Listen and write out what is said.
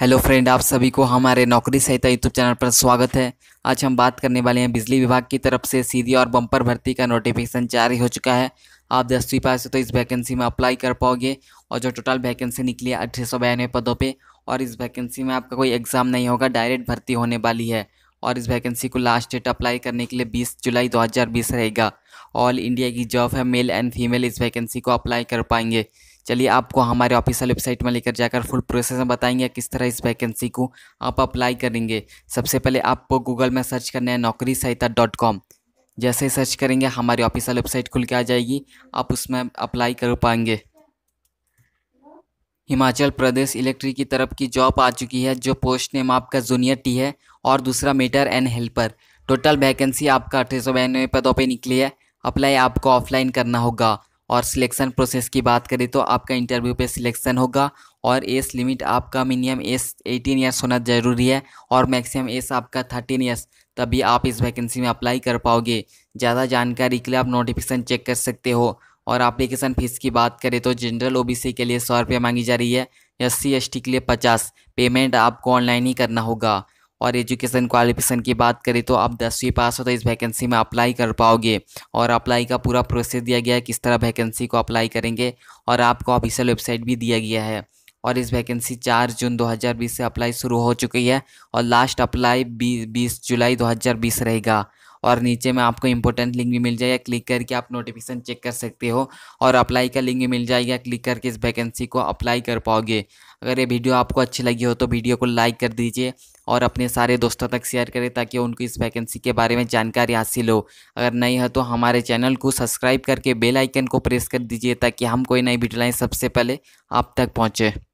hello friend आप सभी को हमारे नौकरी सहित यूट्यूब चैनल पर स्वागत है आज हम बात करने वाले हैं बिजली विभाग की तरफ से सीधी और बम्पर भर्ती का नोटिफिकेशन जारी हो चुका है आप दसवीं पास हो तो इस वैकेंसी में अप्लाई कर पाओगे और जो टोटल वैकेंसी निकली है अठारह पदों पर और इस वैकेंसी में आपका कोई एग्ज़ाम नहीं होगा डायरेक्ट भर्ती होने वाली है और इस वैकेंसी को लास्ट डेट अप्लाई करने के लिए बीस जुलाई दो रहेगा ऑल इंडिया की जॉब है मेल एंड फीमेल इस वैकेंसी को अप्लाई कर पाएंगे चलिए आपको हमारे ऑफिशियल वेबसाइट में लेकर जाकर फुल प्रोसेस में बताएंगे किस तरह इस वैकेंसी को आप अप्लाई करेंगे सबसे पहले आपको गूगल में सर्च करना है नौकरी सहायता डॉट कॉम जैसे ही सर्च करेंगे हमारी ऑफिशियल वेबसाइट खुल के आ जाएगी आप उसमें अप्लाई कर पाएंगे हिमाचल प्रदेश इलेक्ट्रिक की तरफ की जॉब आ चुकी है जो पोस्ट नेम आपका जूनियर टी है और दूसरा meter and helper total vacancy आपका अठारह सौ बयानवे पदों पर निकली है अप्लाई आपको ऑफलाइन करना होगा और सिलेक्शन प्रोसेस की बात करें तो आपका इंटरव्यू पे सिलेक्शन होगा और एज लिमिट आपका मिनिमम एज एटीन ईयर्स होना ज़रूरी है और मैक्सिमम एज आपका थर्टीन ईयर्स तभी आप इस वैकेंसी में अप्लाई कर पाओगे ज़्यादा जानकारी के लिए आप नोटिफिकेशन चेक कर सकते हो और अप्लीकेशन फ़ीस की बात करें तो जनरल ओ के लिए सौ रुपये मांगी जा रही है एस सी के लिए पचास पेमेंट आपको ऑनलाइन ही करना होगा और एजुकेशन क्वालिफिकेशन की बात करें तो आप दसवीं पास हो तो इस वैकेंसी में अप्लाई कर पाओगे और अप्लाई का पूरा प्रोसेस दिया गया है किस तरह वैकेंसी को अप्लाई करेंगे और आपको ऑफिशियल वेबसाइट भी दिया गया है और इस वैकेंसी 4 जून 2020 से अप्लाई शुरू हो चुकी है और लास्ट अप्लाई 20 जुलाई 2020 रहेगा और नीचे में आपको इंपॉर्टेंट लिंक भी मिल जाएगा क्लिक करके आप नोटिफिकेशन चेक कर सकते हो और अप्लाई का लिंक भी मिल जाएगा क्लिक करके इस वैकेंसी को अप्लाई कर पाओगे अगर ये वीडियो आपको अच्छी लगी हो तो वीडियो को लाइक कर दीजिए और अपने सारे दोस्तों तक शेयर करें ताकि उनको इस वैकेंसी के बारे में जानकारी हासिल हो अगर नहीं है तो हमारे चैनल को सब्सक्राइब करके बेल आइकन को प्रेस कर दीजिए ताकि हम कोई नई वीडियो लाएँ सबसे पहले आप तक पहुँचे